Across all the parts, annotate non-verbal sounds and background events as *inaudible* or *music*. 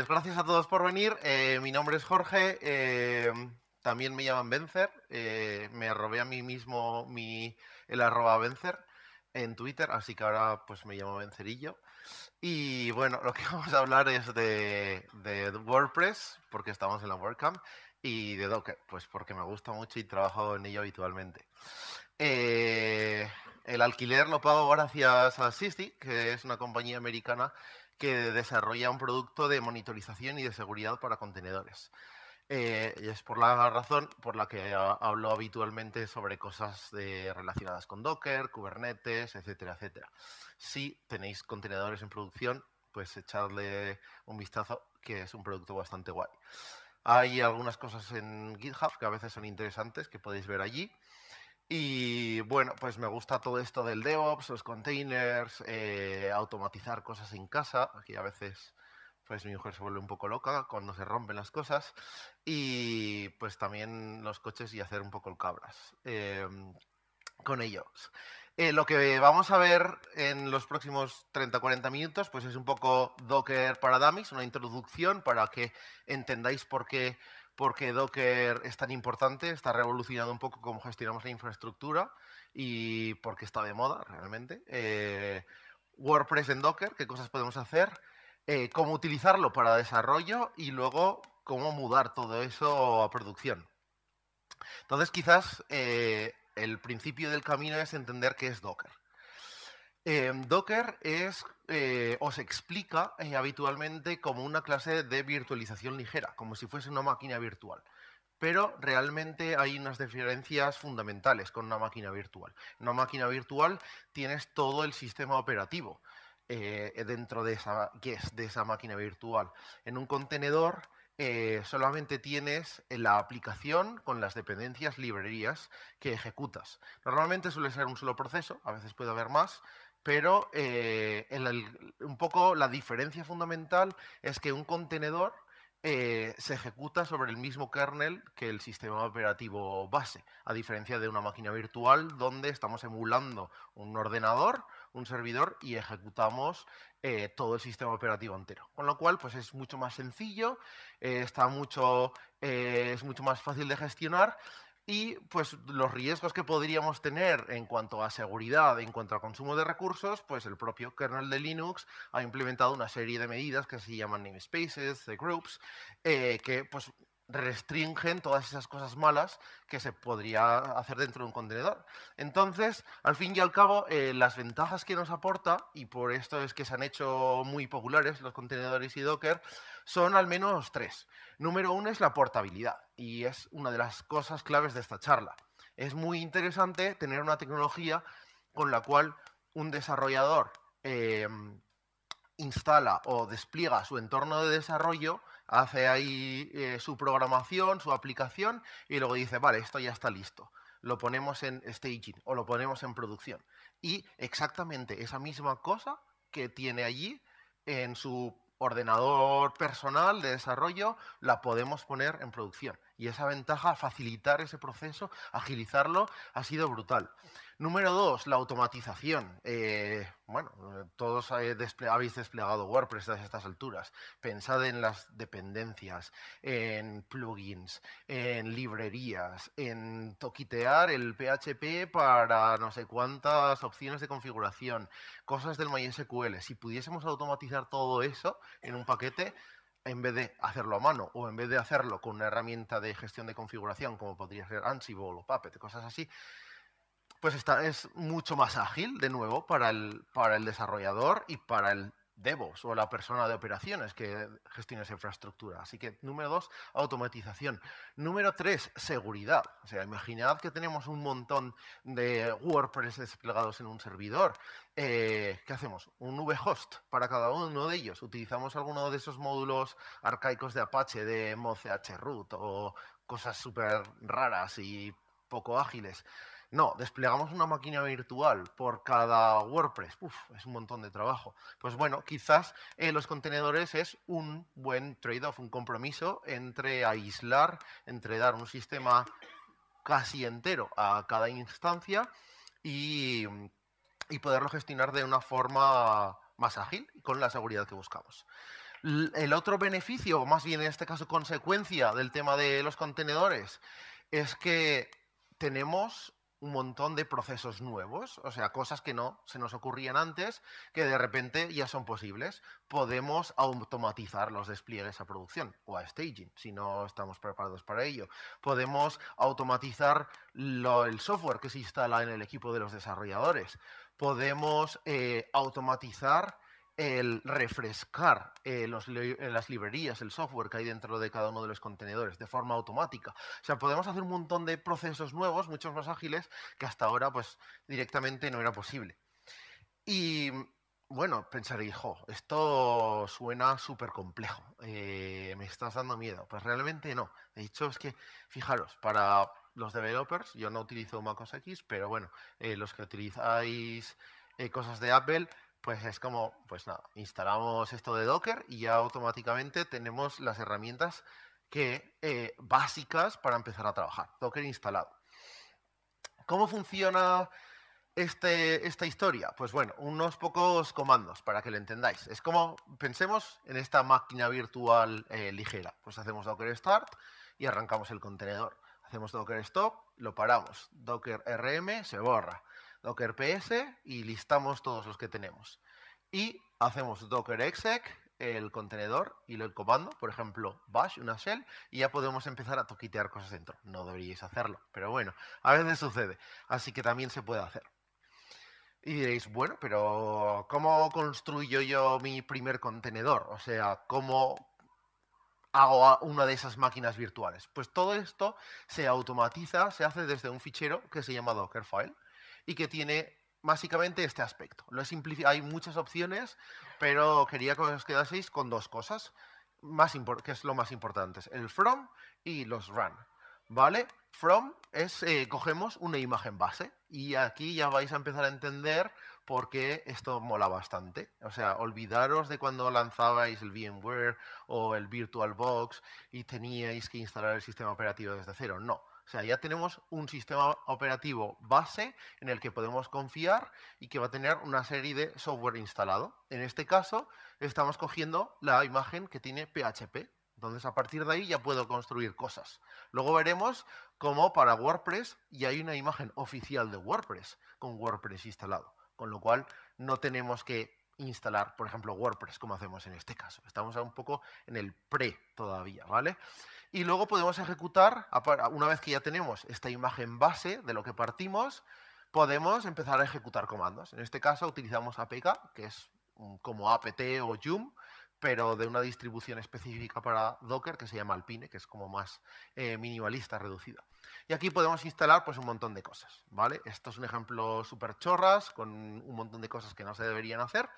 Pues gracias a todos por venir. Eh, mi nombre es Jorge. Eh, también me llaman Vencer. Eh, me robé a mí mismo mi, el arroba Vencer en Twitter, así que ahora pues me llamo Vencerillo. Y bueno, lo que *laughs* vamos a hablar es de, WordPress, porque estamos en la WordCamp, y de Docker, pues porque me gusta mucho y trabajo en ello habitualmente. el alquiler lo pago gracias a Sisti, que es una compañía americana que desarrolla un producto de monitorización y de seguridad para contenedores. Eh, y es por la razón por la que hablo habitualmente sobre cosas relacionadas con Docker, Kubernetes, etcétera, etcétera. Si tenéis contenedores en producción, pues echadle un vistazo, que es un producto bastante guay. Hay algunas cosas en GitHub que a veces son interesantes, que podéis ver allí. Y bueno, pues me gusta todo esto del DevOps, los containers, eh, automatizar cosas en casa, que a veces pues mi mujer se vuelve un poco loca cuando se rompen las cosas, y pues también los coches y hacer un poco el cabras em, con ellos. Eh, lo que vamos a ver en los próximos 30-40 minutos pues es un poco Docker para Dummies, una introducción para que entendáis por qué por qué Docker es tan importante, está revolucionando un poco cómo gestionamos la infraestructura y porque está de moda realmente. Eh, WordPress en Docker, qué cosas podemos hacer, eh, cómo utilizarlo para desarrollo y luego cómo mudar todo eso a producción. Entonces quizás eh, el principio del camino es entender qué es Docker. Em, Docker es, eh, explica eh, habitualmente como una clase de virtualización ligera, como si fuese una máquina virtual. Pero realmente hay unas diferencias fundamentales con una máquina virtual. En una máquina virtual tienes todo el sistema operativo eh, dentro de esa, de esa máquina virtual. En un contenedor solamente tienes la aplicación con las dependencias librerías que ejecutas. Normalmente suele ser un solo proceso, a veces puede haber más, pero eh, un poco la diferencia fundamental es que un contenedor eh, se ejecuta sobre el mismo kernel que el sistema operativo base, a diferencia de una máquina virtual donde estamos emulando un ordenador, un servidor y ejecutamos eh, todo el sistema operativo entero. Con lo cual, pues es mucho más sencillo, está es mucho más fácil de gestionar y pues los riesgos que podríamos tener en cuanto a seguridad, en cuanto a consumo de recursos, pues el propio kernel de Linux ha implementado una serie de medidas que se llaman namespaces, the groups, eh, que pues restringen todas esas cosas malas que se podría hacer dentro de un contenedor. Entonces, al fin y al cabo, eh, las ventajas que nos aporta, y por esto es que se han hecho muy populares los contenedores y Docker, son al menos tres. Número uno es la portabilidad, y es una de las cosas claves de esta charla. Es muy interesante tener una tecnología con la cual un desarrollador eh, instala o despliega su entorno de desarrollo hace ahí eh, su programación, su aplicación y luego dice, vale, esto ya está listo. Lo ponemos en staging o lo ponemos en producción. Y exactamente esa misma cosa que tiene allí en su ordenador personal de desarrollo, la podemos poner en producción. Y esa ventaja, facilitar ese proceso, agilizarlo, ha sido brutal. Número dos, la automatización. Eh, bueno, todos habéis desplegado WordPress a estas alturas. Pensad en las dependencias, en plugins, en librerías, en toquitear el PHP para no sé cuántas opciones de configuración, cosas del MySQL. Si pudiésemos automatizar todo eso en un paquete, en vez de hacerlo a mano o en vez de hacerlo con una herramienta de gestión de configuración como podría ser Ansible o Puppet, cosas así, pues está, es mucho más ágil, de nuevo, para el, para el desarrollador y para el DevOps o la persona de operaciones que gestiona esa infraestructura. Así que número dos, automatización. Número tres, seguridad. O sea, imaginad que tenemos un montón de WordPress desplegados en un servidor. Eh, ¿Qué hacemos? Un VHost para cada uno de ellos. Utilizamos alguno de esos módulos arcaicos de Apache, de MoCH root o cosas súper raras y poco ágiles. No, desplegamos una máquina virtual por cada WordPress. Uf, es un montón de trabajo. Pues bueno, quizás eh, los contenedores es un buen trade-off, un compromiso entre aislar, entre dar un sistema casi entero a cada instancia y, y poderlo gestionar de una forma más ágil y con la seguridad que buscamos. El otro beneficio, o más bien en este caso consecuencia del tema de los contenedores, es que tenemos un montón de procesos nuevos, o sea, cosas que no se nos ocurrían antes, que de repente ya son posibles. Podemos automatizar los despliegues a producción o a staging, si no estamos preparados para ello. Podemos automatizar el software que se instala en el equipo de los desarrolladores. Podemos eh, automatizar el refrescar eh, eh, las librerías, el software que hay dentro de cada uno de los contenedores de forma automática. O sea, podemos hacer un montón de procesos nuevos, muchos más ágiles, que hasta ahora pues directamente no era posible. Y mm, bueno, pensaré, hijo, esto suena súper complejo, eh, me estás dando miedo. Pues realmente no. De hecho, es que, fijaros, para los developers, yo no utilizo OS X, pero bueno, los que utilizáis cosas de Apple, pues es como, pues nada, instalamos esto de Docker y ya automáticamente tenemos las herramientas que, eh, básicas para empezar a trabajar. Docker instalado. ¿Cómo funciona este, esta historia? Pues bueno, unos pocos comandos para que lo entendáis. Es como, pensemos en esta máquina virtual eh, ligera. Pues hacemos Docker Start y arrancamos el contenedor. Hacemos Docker Stop, lo paramos. Docker RM se borra docker ps y listamos todos los que tenemos. Y hacemos docker exec, el contenedor y el comando, por ejemplo, bash, una shell, y ya podemos empezar a toquitear cosas dentro. No deberíais hacerlo, pero bueno, a veces sucede. Así que también se puede hacer. Y diréis, bueno, pero ¿cómo construyo yo mi primer contenedor? O sea, ¿cómo hago una de esas máquinas virtuales? Pues todo esto se automatiza, se hace desde un fichero que se llama Dockerfile y que tiene básicamente este aspecto. Lo hay muchas opciones, pero quería que os quedaseis con dos cosas, más que es lo más importante, el from y los run. ¿Vale? From es, eh, cogemos una imagen base y aquí ya vais a empezar a entender por qué esto mola bastante. O sea, olvidaros de cuando lanzabais el VMware o el VirtualBox y teníais que instalar el sistema operativo desde cero. No, o sea, ya tenemos un sistema operativo base en el que podemos confiar y que va a tener una serie de software instalado. En este caso, estamos cogiendo la imagen que tiene PHP. Entonces, a partir de ahí ya puedo construir cosas. Luego veremos cómo para WordPress ya hay una imagen oficial de WordPress con WordPress instalado. Con lo cual, no tenemos que instalar, por ejemplo, WordPress, como hacemos en este caso. Estamos un poco en el pre todavía, ¿vale? Y luego podemos ejecutar, una vez que ya tenemos esta imagen base de lo que partimos, podemos empezar a ejecutar comandos. En este caso utilizamos APK, que es mm, como apt o yum, pero de una distribución específica para Docker que se llama Alpine, que es como más eh, minimalista, reducida. Y aquí podemos instalar pues, un montón de cosas. ¿vale? Esto es un ejemplo súper chorras, con un montón de cosas que no se deberían hacer,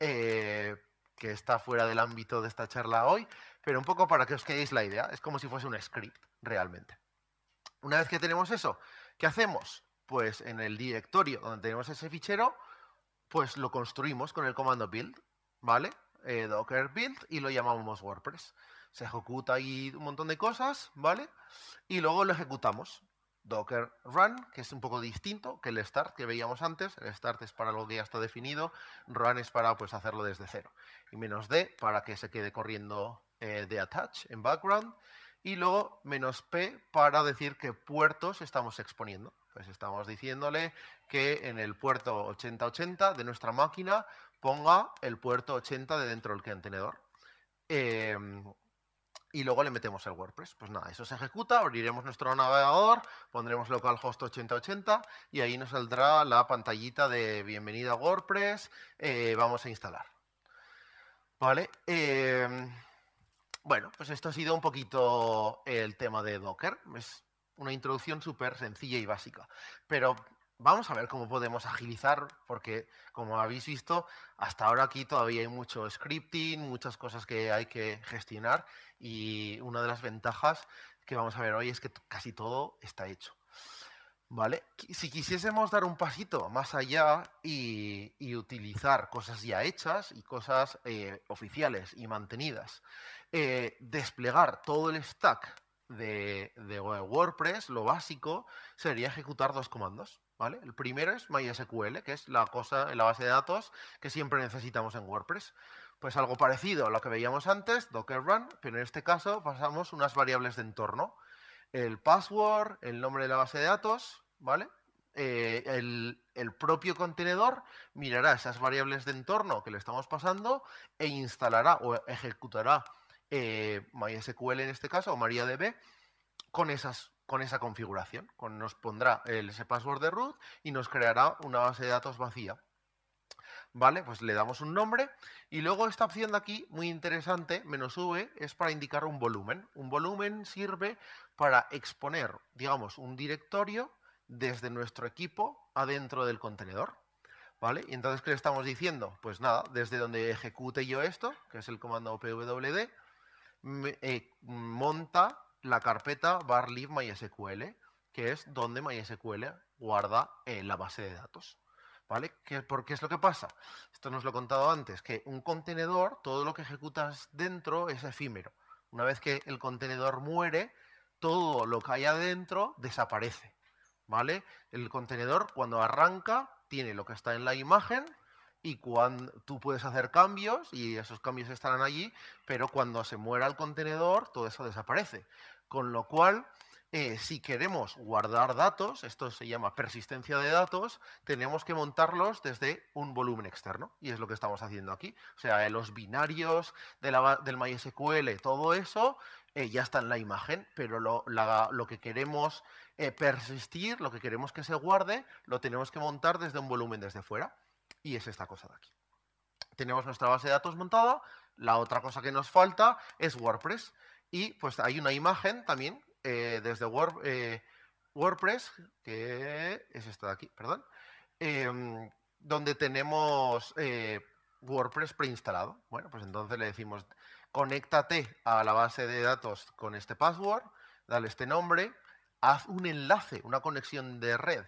eh, que está fuera del ámbito de esta charla hoy, pero un poco para que os quedéis la idea. Es como si fuese un script, realmente. Una vez que tenemos eso, ¿qué hacemos? Pues en el directorio donde tenemos ese fichero, pues lo construimos con el comando build, ¿vale? Eh, docker build y lo llamamos WordPress se ejecuta ahí un montón de cosas, ¿vale? Y luego lo ejecutamos. Docker run, que es un poco distinto que el start que veíamos antes. El start es para lo que ya está definido, run es para pues, hacerlo desde cero. Y menos d para que se quede corriendo eh, de attach en background. Y luego menos p para decir qué puertos estamos exponiendo. Pues estamos diciéndole que en el puerto 8080 de nuestra máquina ponga el puerto 80 de dentro del contenedor. Eh, y luego le metemos el WordPress. Pues nada, eso se ejecuta, abriremos nuestro navegador, pondremos localhost 8080 y ahí nos saldrá la pantallita de bienvenida a WordPress, eh, vamos a instalar. Vale, em, bueno, pues esto ha sido un poquito el tema de Docker. Es una introducción súper sencilla y básica, pero Vamos a ver cómo podemos agilizar, porque como habéis visto, hasta ahora aquí todavía hay mucho scripting, muchas cosas que hay que gestionar y una de las ventajas que vamos a ver hoy es que casi todo está hecho. ¿Vale? Si quisiésemos dar un pasito más allá y, utilizar cosas ya hechas y cosas eh, oficiales y mantenidas, eh, desplegar todo el stack de WordPress, lo básico sería ejecutar dos comandos. ¿Vale? El primero es MySQL, que es la cosa, la base de datos que siempre necesitamos en WordPress. Pues algo parecido a lo que veíamos antes, Docker Run, pero en este caso pasamos unas variables de entorno. El password, el nombre de la base de datos, ¿vale? Eh, el, propio contenedor mirará esas variables de entorno que le estamos pasando e instalará o ejecutará eh, MySQL en este caso, o MariaDB, con esas con esa configuración. nos pondrá ese password de root y nos creará una base de datos vacía. ¿Vale? Pues le damos un nombre y luego esta opción de aquí, muy interesante, menos V, es para indicar un volumen. Un volumen sirve para exponer, digamos, un directorio desde nuestro equipo adentro del contenedor. ¿Vale? Y entonces, ¿qué le estamos diciendo? Pues nada, desde donde ejecute yo esto, que es el comando pwd, eh, monta la carpeta var MySQL, que es donde MySQL guarda eh, la base de datos. ¿Vale? ¿Qué, es lo que pasa? Esto nos lo he contado antes, que un contenedor, todo lo que ejecutas dentro es efímero. Una vez que el contenedor muere, todo lo que hay adentro desaparece. ¿Vale? El contenedor cuando arranca tiene lo que está en la imagen y tú puedes hacer cambios y esos cambios estarán allí, pero cuando se muera el contenedor todo eso desaparece. Con lo cual, eh, si queremos guardar datos, esto se llama persistencia de datos, tenemos que montarlos desde un volumen externo, y es lo que estamos haciendo aquí. O sea, eh, los binarios del MySQL, todo eso, eh, ya está en la imagen, pero lo, que queremos persistir, lo que queremos que se guarde, lo tenemos que montar desde un volumen desde fuera, y es esta cosa de aquí. Tenemos nuestra base de datos montada, la otra cosa que nos falta es WordPress. Y pues hay una imagen también eh, desde eh, WordPress, que es esta de aquí, perdón, em, donde tenemos eh, WordPress preinstalado. Bueno, pues entonces le decimos, conéctate a la base de datos con este password, dale este nombre, haz un enlace, una conexión de red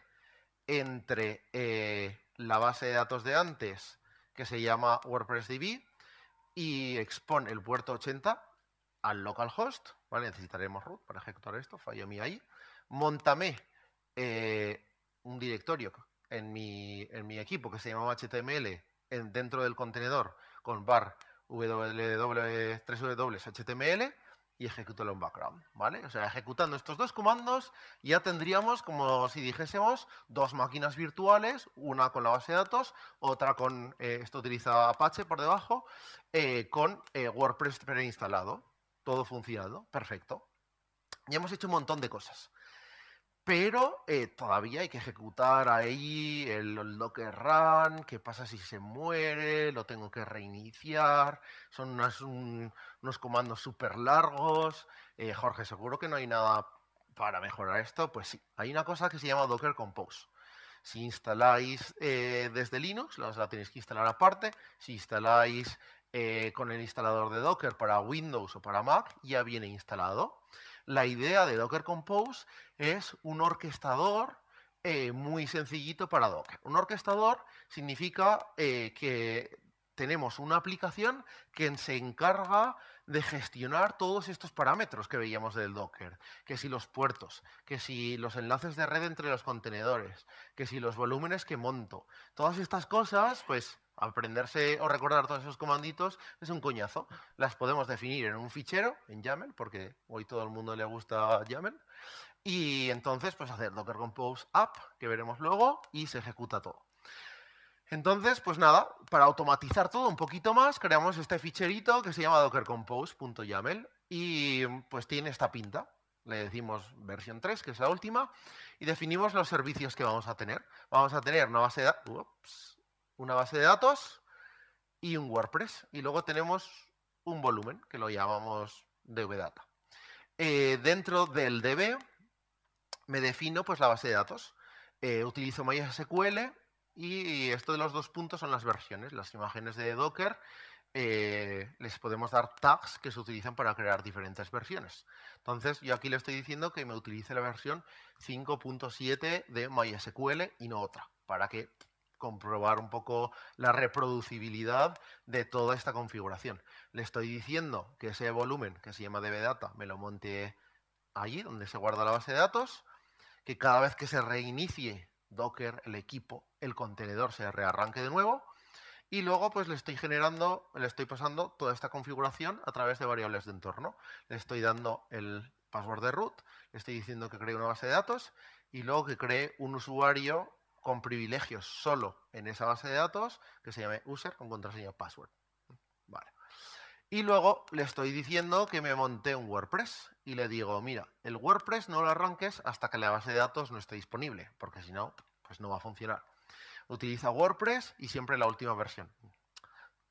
entre la base de datos de antes, que se llama WordPress DB, y expone el puerto 80 al localhost, ¿vale? Necesitaremos root para ejecutar esto, fallo mi ahí. Montame eh, un directorio en mi, en mi, equipo que se llamaba HTML en, dentro del contenedor con bar www, 3 HTML y ejecútalo en background, ¿vale? O sea, ejecutando estos dos comandos ya tendríamos, como si dijésemos, dos máquinas virtuales, una con la base de datos, otra con, eh, esto utiliza Apache por debajo, eh, con WordPress preinstalado, todo funcionado. perfecto. Ya hemos hecho un montón de cosas. Pero eh, todavía hay que ejecutar ahí el, docker run, qué pasa si se muere, lo tengo que reiniciar, son unos comandos súper largos. Eh, Jorge, seguro que no hay nada para mejorar esto. Pues sí, hay una cosa que se llama Docker Compose. Si instaláis eh, desde Linux, la tenéis que instalar aparte. Si instaláis eh, con el instalador de Docker para Windows o para Mac ya viene instalado. La idea de Docker Compose es un orquestador eh, muy sencillito para Docker. Un orquestador significa eh, que tenemos una aplicación que se encarga de gestionar todos estos parámetros que veíamos del Docker, que si los puertos, que si los enlaces de red entre los contenedores, que si los volúmenes que monto, todas estas cosas, pues Aprenderse o recordar todos esos comanditos es un coñazo. Las podemos definir en un fichero, en YAML, porque hoy todo el mundo le gusta YAML. Y entonces, pues hacer Docker Compose App, que veremos luego, y se ejecuta todo. Entonces, pues nada, para automatizar todo un poquito más, creamos este ficherito que se llama docker dockercompose.yaml y pues tiene esta pinta. Le decimos versión 3, que es la última, y definimos los servicios que vamos a tener. Vamos a tener una base de datos una base de datos y un WordPress. Y luego tenemos un volumen que lo llamamos DVData. data eh, dentro del DB me defino pues, la base de datos. Eh, utilizo MySQL y esto de los dos puntos son las versiones, las imágenes de Docker. Eh, les podemos dar tags que se utilizan para crear diferentes versiones. Entonces, yo aquí le estoy diciendo que me utilice la versión 5.7 de MySQL y no otra, para que comprobar un poco la reproducibilidad de toda esta configuración. Le estoy diciendo que ese volumen, que se llama dbdata, me lo monte allí donde se guarda la base de datos, que cada vez que se reinicie Docker, el equipo, el contenedor se rearranque de nuevo y luego pues le estoy generando, le estoy pasando toda esta configuración a través de variables de entorno. Le estoy dando el password de root, le estoy diciendo que cree una base de datos y luego que cree un usuario con privilegios solo en esa base de datos que se llame user con contraseña password. Vale. Y luego le estoy diciendo que me monté un WordPress y le digo, mira, el WordPress no lo arranques hasta que la base de datos no esté disponible, porque si no, pues no va a funcionar. Utiliza WordPress y siempre la última versión.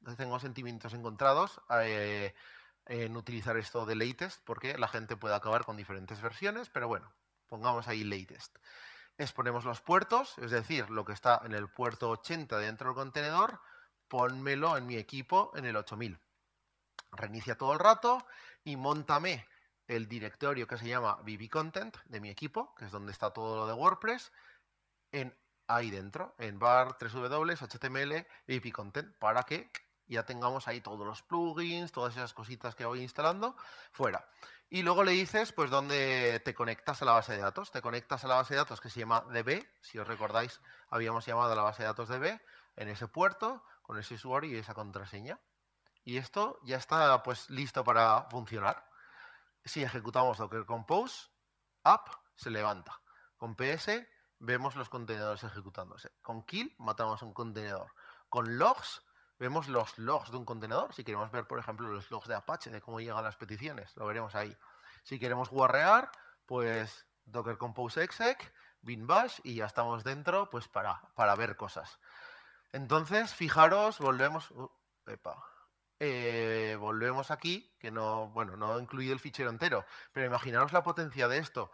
Entonces tengo sentimientos encontrados eh, en utilizar esto de latest, porque la gente puede acabar con diferentes versiones, pero bueno, pongamos ahí latest. Exponemos los puertos, es decir, lo que está en el puerto 80 dentro del contenedor, pónmelo en mi equipo en el 8000. Reinicia todo el rato y montame el directorio que se llama vpcontent de mi equipo, que es donde está todo lo de WordPress, en ahí dentro, en bar 3w html vpcontent, para que ya tengamos ahí todos los plugins, todas esas cositas que voy instalando, fuera. Y luego le dices, pues, dónde te conectas a la base de datos. Te conectas a la base de datos que se llama DB. Si os recordáis, habíamos llamado a la base de datos DB en ese puerto, con ese usuario y esa contraseña. Y esto ya está, pues, listo para funcionar. Si ejecutamos Docker Compose, app se levanta. Con PS vemos los contenedores ejecutándose. Con kill matamos un contenedor. Con logs Vemos los logs de un contenedor. Si queremos ver, por ejemplo, los logs de Apache, de cómo llegan las peticiones, lo veremos ahí. Si queremos guarrear, pues docker compose exec, bin bash y ya estamos dentro pues para, para ver cosas. Entonces, fijaros, volvemos... Uh, eh, volvemos aquí, que no, bueno, no he incluido el fichero entero, pero imaginaros la potencia de esto.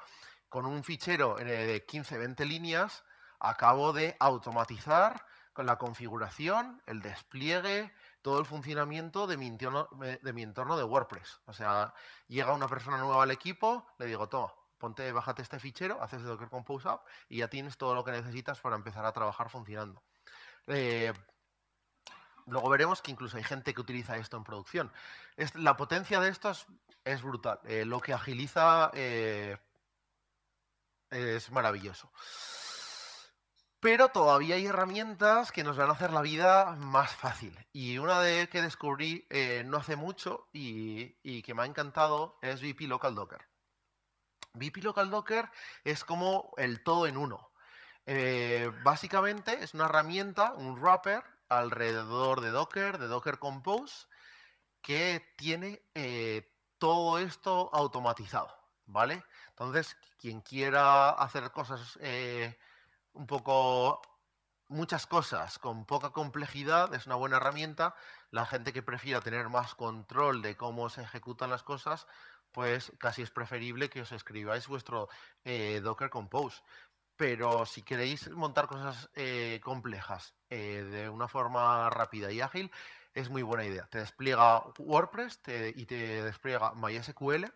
Con un fichero eh, de 15-20 líneas, acabo de automatizar la configuración, el despliegue, todo el funcionamiento de mi, entorno, de mi entorno de WordPress. O sea, llega una persona nueva al equipo, le digo, toma, ponte, bájate este fichero, haces Docker Compose up y ya tienes todo lo que necesitas para empezar a trabajar funcionando. Eh, luego veremos que incluso hay gente que utiliza esto en producción. Es, la potencia de esto es, brutal. Eh, lo que agiliza eh, es maravilloso pero todavía hay herramientas que nos van a hacer la vida más fácil. Y una de que descubrí eh, no hace mucho y, que me ha encantado es VP Local Docker. VP Local Docker es como el todo en uno. Eh, básicamente es una herramienta, un wrapper alrededor de Docker, de Docker Compose, que tiene eh, todo esto automatizado, ¿vale? Entonces, quien quiera hacer cosas un poco muchas cosas con poca complejidad, es una buena herramienta. La gente que prefiera tener más control de cómo se ejecutan las cosas, pues casi es preferible que os escribáis vuestro eh, Docker Compose. Pero si queréis montar cosas eh, complejas eh, de una forma rápida y ágil, es muy buena idea. Te despliega WordPress y te despliega MySQL.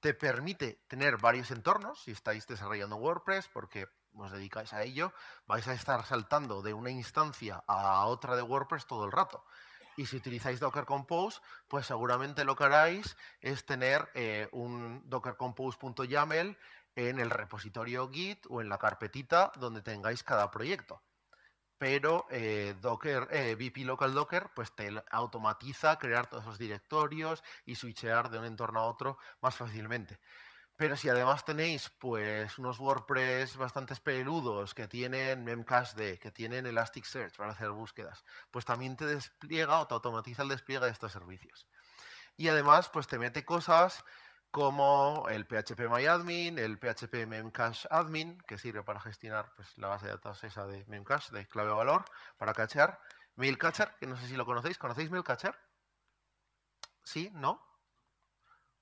Te permite tener varios entornos si estáis desarrollando WordPress, porque os dedicáis a ello, vais a estar saltando de una instancia a otra de WordPress todo el rato. Y si utilizáis Docker Compose, pues seguramente lo que haráis es tener eh, un dockercompose.yaml en el repositorio Git o en la carpetita donde tengáis cada proyecto. Pero eh, Docker, eh, BP Local Docker pues te automatiza crear todos esos directorios y switchear de un entorno a otro más fácilmente. Pero si además tenéis pues unos WordPress bastante peludos que tienen Memcache D, que tienen Elasticsearch para hacer búsquedas, pues también te despliega o te automatiza el despliegue de estos servicios. Y además pues te mete cosas como el PHP MyAdmin, el PHP Memcache Admin, que sirve para gestionar pues, la base de datos esa de Memcache, de clave valor, para cachear. Mailcatcher, que no sé si lo conocéis. ¿Conocéis Mailcatcher? ¿Sí? ¿No?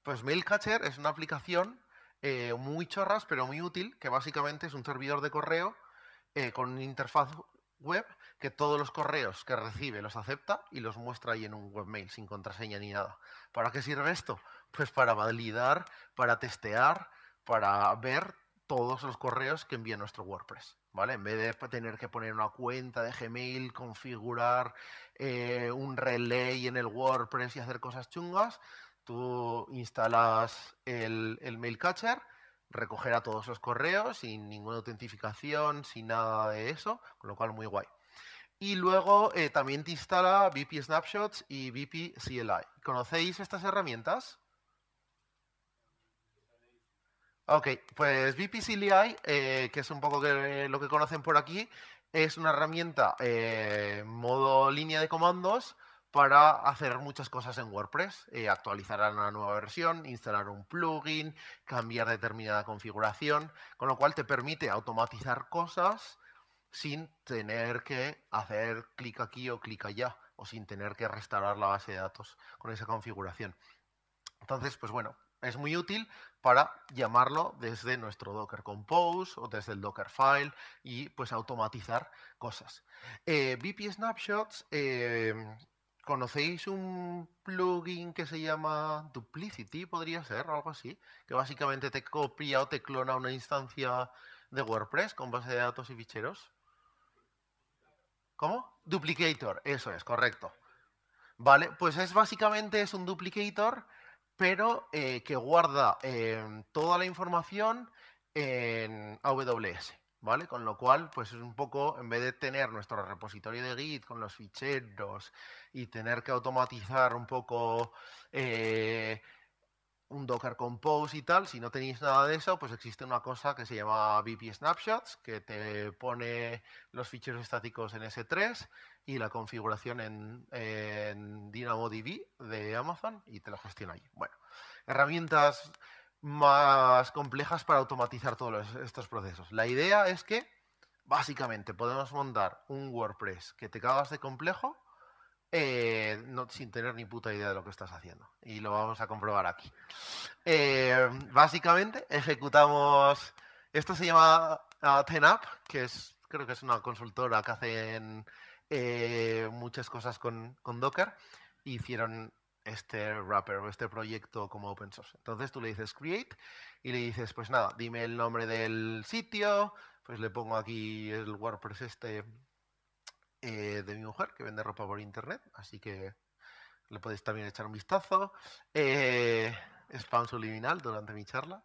Pues Mailcatcher es una aplicación eh, muy chorras, pero muy útil, que básicamente es un servidor de correo eh, con una interfaz web que todos los correos que recibe los acepta y los muestra ahí en un webmail sin contraseña ni nada. ¿Para qué sirve esto? Pues para validar, para testear, para ver todos los correos que envía nuestro WordPress. ¿Vale? En vez de tener que poner una cuenta de Gmail, configurar eh, un relay en el WordPress y hacer cosas chungas, Tú instalas el, el mail catcher, recogerá todos los correos sin ninguna autentificación, sin nada de eso, con lo cual muy guay. Y luego eh, también te instala VP Snapshots y VP CLI. ¿Conocéis estas herramientas? Ok, pues VP CLI, eh, que es un poco lo que conocen por aquí, es una herramienta eh, modo línea de comandos para hacer muchas cosas en WordPress. Eh, actualizar una nueva versión, instalar un plugin, cambiar determinada configuración, con lo cual te permite automatizar cosas sin tener que hacer clic aquí o clic allá, o sin tener que restaurar la base de datos con esa configuración. Entonces, pues bueno, es muy útil para llamarlo desde nuestro Docker Compose o desde el Dockerfile y pues automatizar cosas. Eh, Snapshots eh, ¿Conocéis un plugin que se llama Duplicity? Podría ser, o algo así, que básicamente te copia o te clona una instancia de WordPress con base de datos y ficheros. ¿Cómo? Duplicator, eso es, correcto. Vale, pues es básicamente es un duplicator, pero eh, que guarda eh, toda la información en AWS. ¿vale? Con lo cual, pues es un poco, en vez de tener nuestro repositorio de Git con los ficheros y tener que automatizar un poco eh, un Docker Compose y tal, si no tenéis nada de eso, pues existe una cosa que se llama VP Snapshots, que te pone los ficheros estáticos en S3 y la configuración en, en DynamoDB de Amazon y te la gestiona allí. Bueno, herramientas más complejas para automatizar todos estos procesos. La idea es que, básicamente, podemos montar un WordPress que te cagas de complejo eh, sin tener ni puta idea de lo que estás haciendo. Y lo vamos a comprobar aquí. Eh, básicamente, ejecutamos... Esto se llama ah, Tenup, que es creo que es una consultora que hace eh, muchas cosas con, con Docker. Hicieron este wrapper o este proyecto como open source. Entonces tú le dices create y le dices, pues nada, dime el nombre del sitio, pues le pongo aquí el WordPress este eh, de mi mujer que vende ropa por internet, así que le podéis también echar un vistazo. Eh, spam subliminal durante mi charla,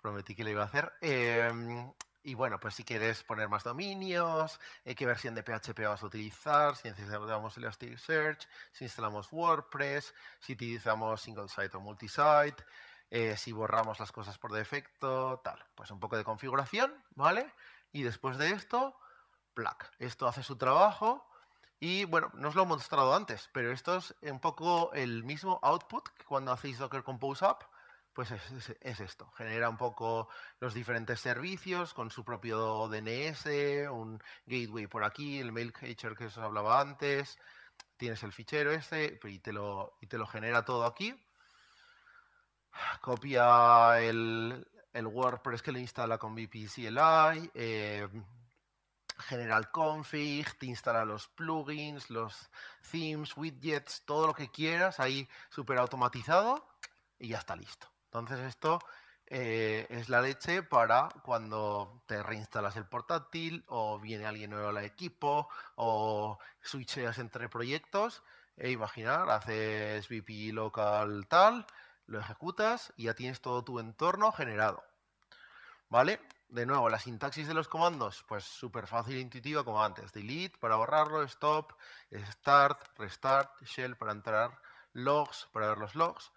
prometí que le iba a hacer. Em, y bueno, pues si quieres poner más dominios, eh, qué versión de PHP vas a utilizar, si necesitamos Search, si instalamos WordPress, si utilizamos single site o multisite, eh, si borramos las cosas por defecto, tal. Pues un poco de configuración, ¿vale? Y después de esto, plug. Esto hace su trabajo. Y bueno, no os lo he mostrado antes, pero esto es un poco el mismo output que cuando hacéis Docker Compose up pues es, esto, genera un poco los diferentes servicios con su propio DNS, un gateway por aquí, el mail catcher que os hablaba antes, tienes el fichero ese y te lo, te lo genera todo aquí. Copia el, WordPress que le instala con VPCLi, CLI, eh, genera el config, te instala los plugins, los themes, widgets, todo lo que quieras ahí súper automatizado y ya está listo. Entonces esto eh, es la leche para cuando te reinstalas el portátil o viene alguien nuevo al equipo o switcheas entre proyectos e imaginar, haces VP local tal, lo ejecutas y ya tienes todo tu entorno generado. ¿Vale? De nuevo, la sintaxis de los comandos, pues súper fácil e intuitiva como antes. Delete para borrarlo, stop, start, restart, shell para entrar, logs para ver los logs.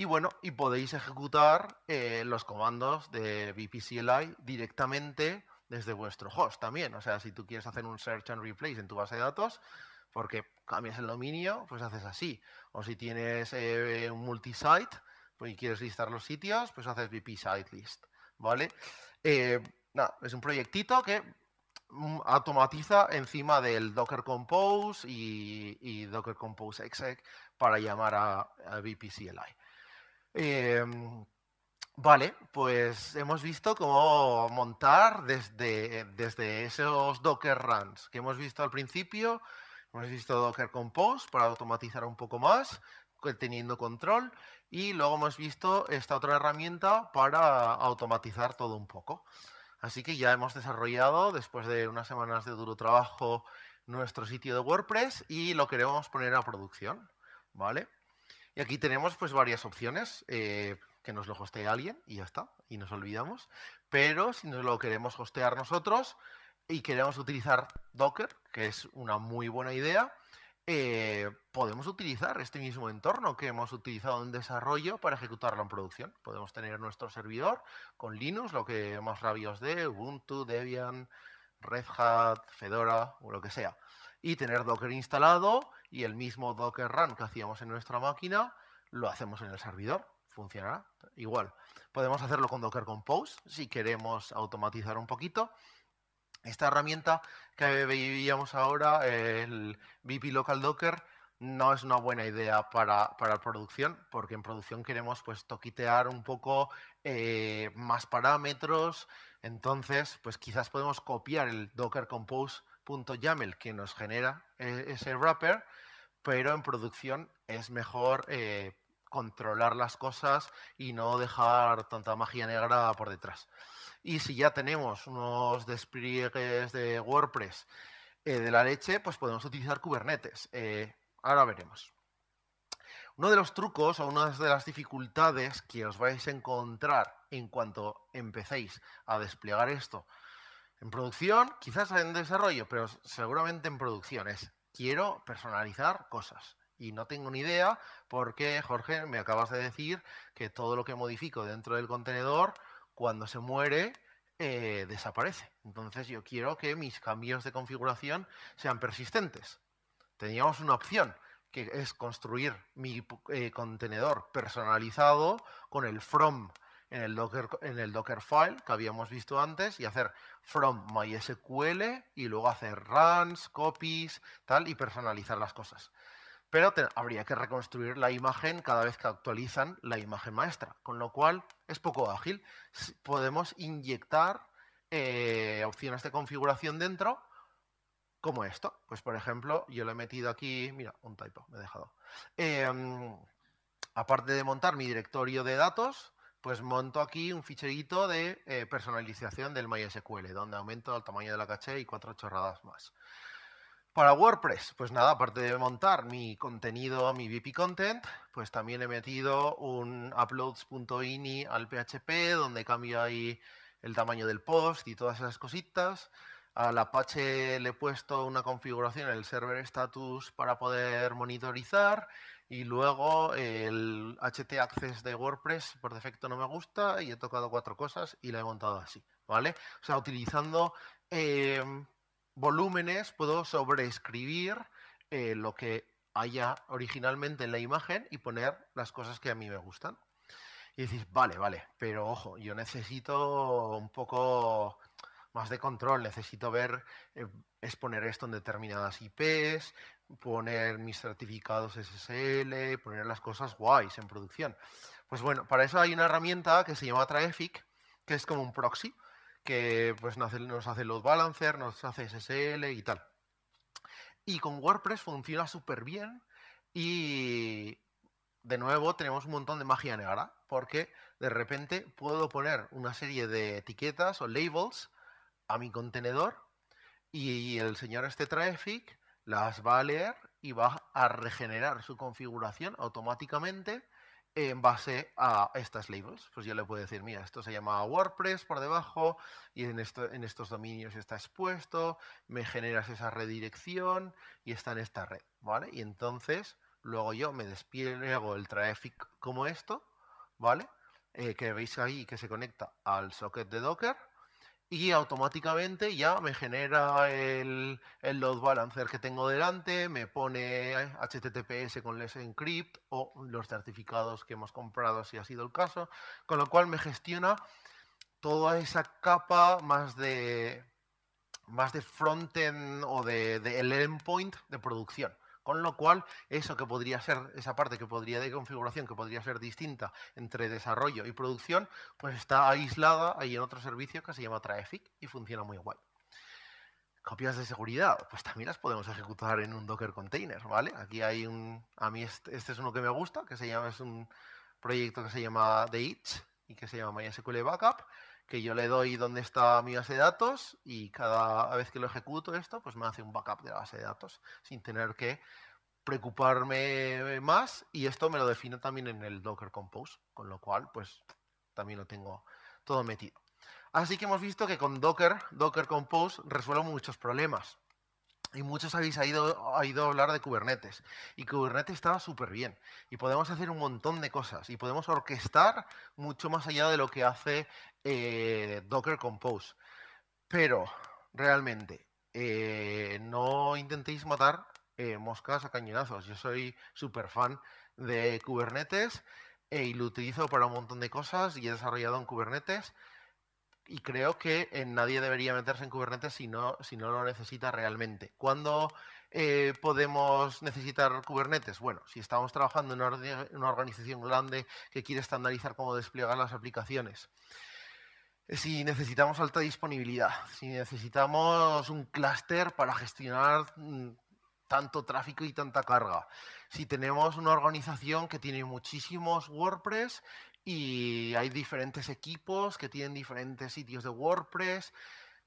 Y bueno, y podéis ejecutar eh, los comandos de VPCLI directamente desde vuestro host también. O sea, si tú quieres hacer un search and replace en tu base de datos, porque cambias el dominio, pues haces así. O si tienes eh, un multisite pues, y quieres listar los sitios, pues haces VP site list. ¿Vale? Eh, es un proyectito que mm, automatiza encima del Docker Compose y, Docker Compose Exec para llamar a, a VPCLI. Em, vale, pues hemos visto cómo montar desde, desde esos Docker runs que hemos visto al principio. Hemos visto Docker Compose para automatizar un poco más, teniendo control. Y luego hemos visto esta otra herramienta para automatizar todo un poco. Así que ya hemos desarrollado, después de unas semanas de duro trabajo, nuestro sitio de WordPress y lo queremos poner a producción. ¿Vale? Y aquí tenemos pues varias opciones, eh, que nos lo hostee alguien y ya está, y nos olvidamos. Pero si nos lo queremos hostear nosotros y queremos utilizar Docker, que es una muy buena idea, eh, podemos utilizar este mismo entorno que hemos utilizado en desarrollo para ejecutarlo en producción. Podemos tener nuestro servidor con Linux, lo que más rabios de Ubuntu, Debian, Red Hat, Fedora o lo que sea. Y tener Docker instalado y el mismo Docker Run que hacíamos en nuestra máquina lo hacemos en el servidor. Funcionará igual. Podemos hacerlo con Docker Compose si queremos automatizar un poquito. Esta herramienta que veíamos ahora, el VP Local Docker, no es una buena idea para, para, producción, porque en producción queremos pues toquitear un poco eh, más parámetros. Entonces, pues quizás podemos copiar el Docker Compose .yaml que nos genera e, ese wrapper, pero en producción es mejor eh, controlar las cosas y no dejar tanta magia negra por detrás. Y si ya tenemos unos despliegues de WordPress eh, de la leche, pues podemos utilizar Kubernetes. Eh, ahora veremos. Uno de los trucos o una de las dificultades que os vais a encontrar en cuanto empecéis a desplegar esto en producción, quizás en desarrollo, pero seguramente en producción es quiero personalizar cosas. Y no tengo ni idea porque, Jorge, me acabas de decir que todo lo que modifico dentro del contenedor, cuando se muere, eh, desaparece. Entonces yo quiero que mis cambios de configuración sean persistentes. Teníamos una opción, que es construir mi eh, contenedor personalizado con el from en el, Docker, en el Dockerfile que habíamos visto antes y hacer from mysql y luego hacer runs, copies, tal, y personalizar las cosas. Pero habría que reconstruir la imagen cada vez que actualizan la imagen maestra, con lo cual es poco ágil. Podemos inyectar eh, opciones de configuración dentro como esto. Pues, por ejemplo, yo lo he metido aquí, mira, un typo, me he dejado. Em, aparte de montar mi directorio de datos, pues monto aquí un ficherito de eh, personalización del MySQL, donde aumento el tamaño de la caché y cuatro chorradas más. Para WordPress, pues nada, aparte de montar mi contenido, mi VP Content, pues también he metido un uploads.ini al PHP, donde cambio ahí el tamaño del post y todas esas cositas. Al Apache le he puesto una configuración en el server status para poder monitorizar. Y luego el HT Access de WordPress por defecto no me gusta y he tocado cuatro cosas y la he montado así, ¿vale? O sea, utilizando em, volúmenes puedo sobreescribir eh, lo que haya originalmente en la imagen y poner las cosas que a mí me gustan. Y decís, vale, vale, pero ojo, yo necesito un poco más de control. Necesito ver, eh, exponer esto en determinadas IPs, poner mis certificados SSL, poner las cosas guays en producción. Pues bueno, para eso hay una herramienta que se llama Traffic, que es como un proxy, que pues nos hace, nos hace load balancer, nos hace SSL y tal. Y con WordPress funciona súper bien y de nuevo tenemos un montón de magia negra, porque de repente puedo poner una serie de etiquetas o labels a mi contenedor y el señor este traffic las va a leer y va a regenerar su configuración automáticamente en base a estas labels. Pues yo le puedo decir, mira, esto se llama WordPress por debajo y en, esto, en estos dominios está expuesto, me generas esa redirección y está en esta red, ¿vale? Y entonces luego yo me despliego el traffic como esto, ¿vale? Eh, que veis ahí que se conecta al socket de Docker y automáticamente ya me genera el, load balancer que tengo delante, me pone HTTPS con les encrypt o los certificados que hemos comprado si ha sido el caso, con lo cual me gestiona toda esa capa más de más de frontend o de, de el endpoint de producción. Con lo cual, eso que podría ser, esa parte que podría de configuración, que podría ser distinta entre desarrollo y producción, pues está aislada ahí en otro servicio que se llama Traffic y funciona muy igual. Copias de seguridad, pues también las podemos ejecutar en un Docker container, ¿vale? Aquí hay un, a mí este, es uno que me gusta, que se llama, es un proyecto que se llama The Itch y que se llama MySQL Backup, que yo le doy dónde está mi base de datos y cada vez que lo ejecuto esto, pues me hace un backup de la base de datos sin tener que preocuparme más y esto me lo defino también en el Docker Compose, con lo cual pues también lo tengo todo metido. Así que hemos visto que con Docker, Docker Compose resuelve muchos problemas. Y muchos habéis ido, a hablar de Kubernetes. Y Kubernetes estaba súper bien. Y podemos hacer un montón de cosas. Y podemos orquestar mucho más allá de lo que hace eh, Docker Compose. Pero, realmente, eh, no intentéis matar eh, moscas a cañonazos. Yo soy súper fan de Kubernetes y lo utilizo para un montón de cosas y he desarrollado en Kubernetes y creo que eh, nadie debería meterse en Kubernetes si no, si no lo necesita realmente. ¿Cuándo eh, podemos necesitar Kubernetes? Bueno, si estamos trabajando en una, organización grande que quiere estandarizar cómo desplegar las aplicaciones. Eh, si necesitamos alta disponibilidad, si necesitamos un clúster para gestionar mm, tanto tráfico y tanta carga. Si tenemos una organización que tiene muchísimos WordPress y hay diferentes equipos que tienen diferentes sitios de WordPress,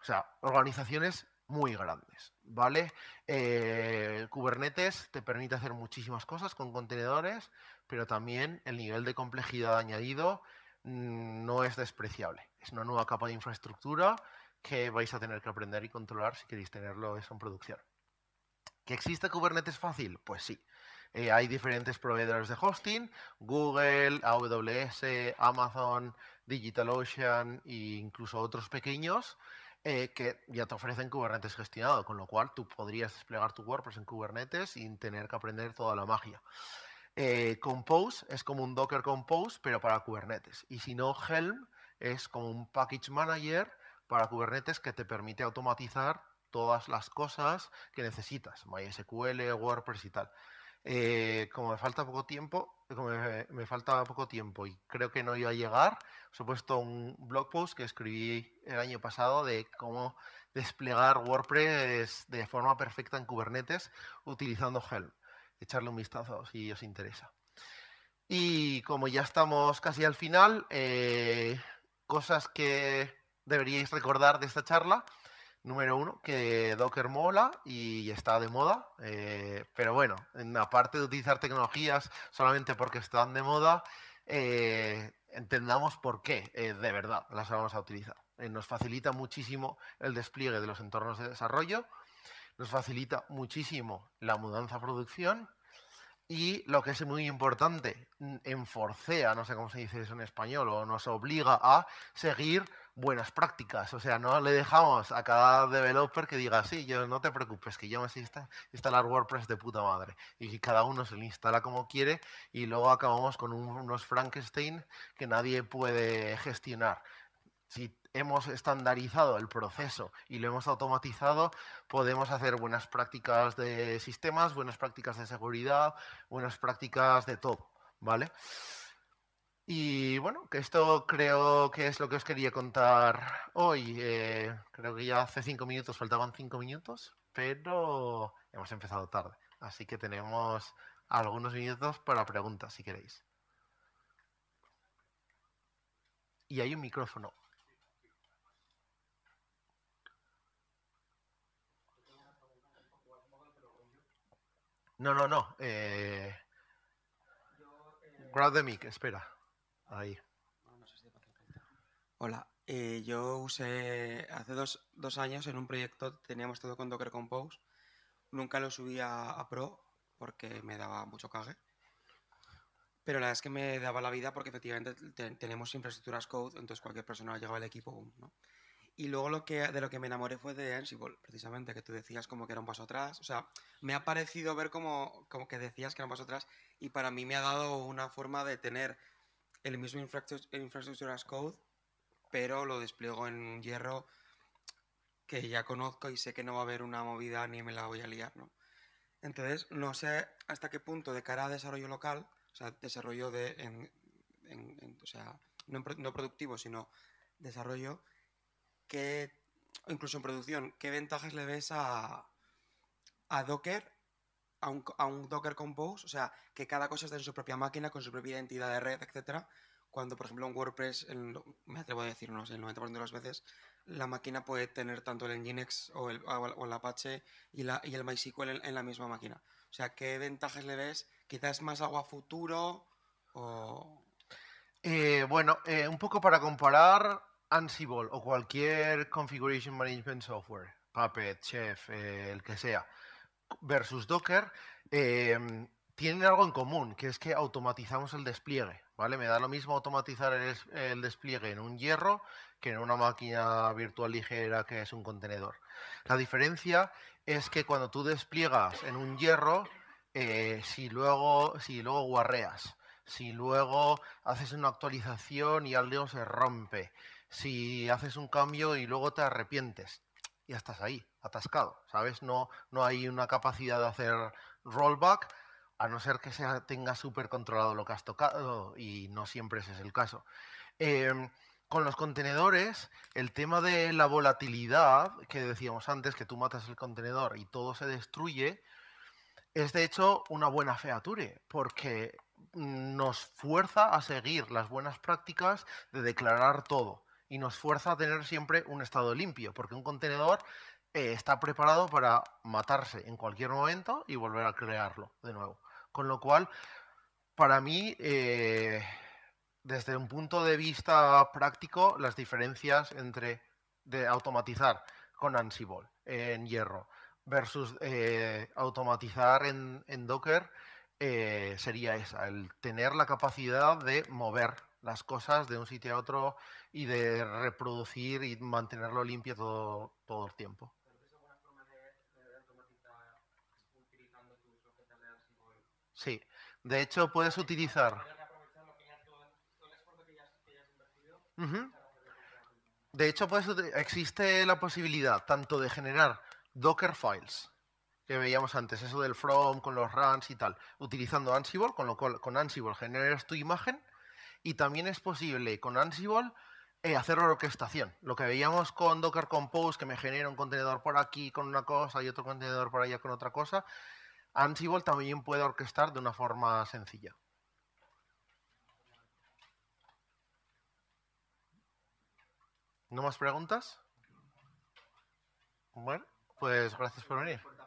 o sea, organizaciones muy grandes, ¿vale? Eh, Kubernetes te permite hacer muchísimas cosas con contenedores, pero también el nivel de complejidad añadido mm, no es despreciable. Es una nueva capa de infraestructura que vais a tener que aprender y controlar si queréis tenerlo eso en producción. ¿Que existe Kubernetes fácil? Pues sí. Eh, hay diferentes proveedores de hosting, Google, AWS, Amazon, DigitalOcean e incluso otros pequeños eh, que ya te ofrecen Kubernetes gestionado, con lo cual tú podrías desplegar tu WordPress en Kubernetes sin tener que aprender toda la magia. Eh, Compose es como un Docker Compose, pero para Kubernetes. Y si no, Helm es como un Package Manager para Kubernetes que te permite automatizar todas las cosas que necesitas, MySQL, WordPress y tal. Eh, como me falta poco tiempo, me, falta poco tiempo y creo que no iba a llegar, os he puesto un blog post que escribí el año pasado de cómo desplegar WordPress de forma perfecta en Kubernetes utilizando Helm. Echarle un vistazo si os interesa. Y como ya estamos casi al final, eh, cosas que deberíais recordar de esta charla número uno, que Docker mola y está de moda, eh, pero bueno, aparte de utilizar tecnologías solamente porque están de moda, eh, entendamos por qué eh, de verdad las vamos a utilizar. nos facilita muchísimo el despliegue de los entornos de desarrollo, nos facilita muchísimo la mudanza a producción y lo que es muy importante, enforcea, no sé cómo se dice eso en español, o nos obliga a seguir buenas prácticas. O sea, no le dejamos a cada developer que diga, sí, yo no te preocupes, que yo me sé instalar WordPress de puta madre. Y cada uno se lo instala como quiere y luego acabamos con unos Frankenstein que nadie puede gestionar si hemos estandarizado el proceso y lo hemos automatizado, podemos hacer buenas prácticas de sistemas, buenas prácticas de seguridad, buenas prácticas de todo, ¿vale? Y bueno, que esto creo que es lo que os quería contar hoy. Eh, creo que ya hace cinco minutos, faltaban cinco minutos, pero hemos empezado tarde. Así que tenemos algunos minutos para preguntas, si queréis. Y hay un micrófono No, no, no. Eh... Grab the mic, espera. Ahí. Hola, eh, yo usé hace dos, años en un proyecto, teníamos todo con Docker Compose. Nunca lo subí a, Pro porque me daba mucho caje. Pero la verdad es que me daba la vida porque efectivamente tenemos infraestructuras code, entonces cualquier persona llegaba al equipo. ¿no? Y luego lo que, de lo que me enamoré fue de Ansible, precisamente, que tú decías como que era un paso atrás. O sea, me ha parecido ver como, como que decías que era un paso atrás y para mí me ha dado una forma de tener el mismo infrastructure as code, pero lo despliego en un hierro que ya conozco y sé que no va a haber una movida ni me la voy a liar, ¿no? Entonces, no sé hasta qué punto de cara a desarrollo local, o sea, desarrollo de, o sea, no, no productivo, sino desarrollo, incluso en producción, qué ventajas le ves a, Docker, a un, Docker Compose? O sea, que cada cosa esté en su propia máquina, con su propia identidad de red, etcétera. Cuando, por ejemplo, en WordPress, me atrevo a decir, no sé, el 90% de las veces, la máquina puede tener tanto el Nginx o el, Apache y, la, el MySQL en, la misma máquina. O sea, ¿qué ventajas le ves? ¿Quizás más agua futuro o...? Eh, bueno, eh, un poco para comparar, Ansible o cualquier configuration management software, Puppet, Chef, eh, el que sea, versus Docker, em, tienen algo en común, que es que automatizamos el despliegue, ¿vale? Me da lo mismo automatizar el, despliegue en un hierro que en una máquina virtual ligera que es un contenedor. La diferencia es que cuando tú despliegas en un hierro, eh, si luego, si luego guarreas, si luego haces una actualización y algo se rompe, si haces un cambio y luego te arrepientes. Ya estás ahí, atascado, ¿sabes? No, no hay una capacidad de hacer rollback, a no ser que se tenga súper controlado lo que has tocado, y no siempre ese es el caso. Em, con los contenedores, el tema de la volatilidad, que decíamos antes, que tú matas el contenedor y todo se destruye, es de hecho una buena feature, porque nos fuerza a seguir las buenas prácticas de declarar todo y nos fuerza a tener siempre un estado limpio, porque un contenedor eh, está preparado para matarse en cualquier momento y volver a crearlo de nuevo. Con lo cual, para mí, eh, desde un punto de vista práctico, las diferencias entre automatizar con Ansible en hierro versus eh, automatizar en, Docker sería esa, el tener la capacidad de mover las cosas de un sitio a otro y de reproducir y mantenerlo limpio todo, todo el tiempo. Sí, de hecho puedes utilizar... De hecho, existe la posibilidad tanto de generar Docker files, que veíamos antes, eso del from con los runs y tal, utilizando Ansible, con lo cual con Ansible generas tu imagen y también es posible con Ansible eh, hacer orquestación. Lo que veíamos con Docker Compose, que me genera un contenedor por aquí con una cosa y otro contenedor por allá con otra cosa, Ansible también puede orquestar de una forma sencilla. ¿No más preguntas? Bueno, pues gracias por venir.